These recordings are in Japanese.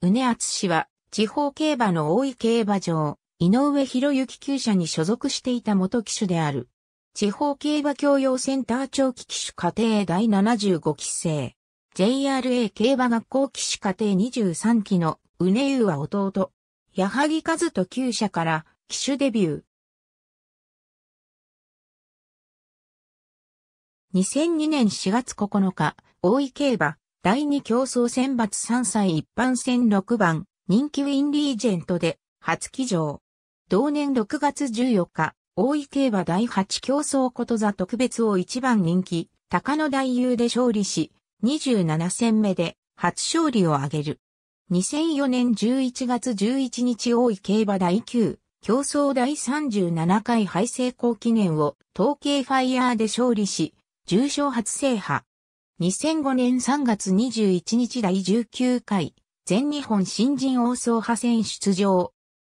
うねあつしは、地方競馬の大井競馬場、井上博之厩舎に所属していた元騎手である。地方競馬教養センター長期騎手課程第75期生。JRA 競馬学校騎手課程23期のうねゆうは弟。矢作和人厩舎から騎手デビュー。2002年4月9日、大井競馬、第2競争選抜3歳一般戦6番、人気ウィンリージェントで、初騎乗。同年6月14日、大井競馬第8競争こと座特別を1番人気、高野大優で勝利し、27戦目で初勝利を挙げる。2004年11月11日大井競馬第9、競争第37回敗成功記念を統計ファイヤーで勝利し、重賞初制覇。2005年3月21日第19回全日本新人王総派戦出場。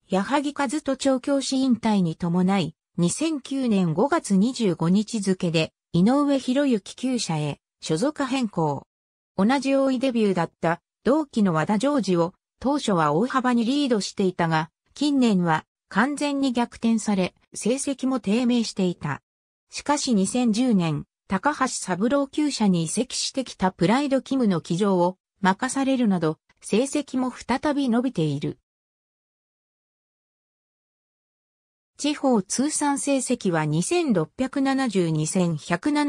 矢作和人調教師引退に伴い、2009年5月25日付で井上博之旧社へ所属変更。同じ大井デビューだった同期の和田ジョージを当初は大幅にリードしていたが、近年は完全に逆転され、成績も低迷していた。しかし2010年、高橋三郎級者に移籍してきたプライドキムの騎乗を任されるなど、成績も再び伸びている。地方通算成績は2672戦170勝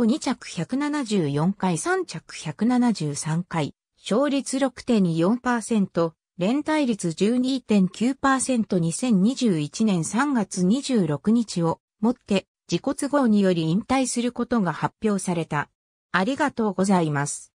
2着174回3着173回、勝率6.4%、連帯率 12.9%2021 年3月26日をもって自己都合により引退することが発表された。ありがとうございます。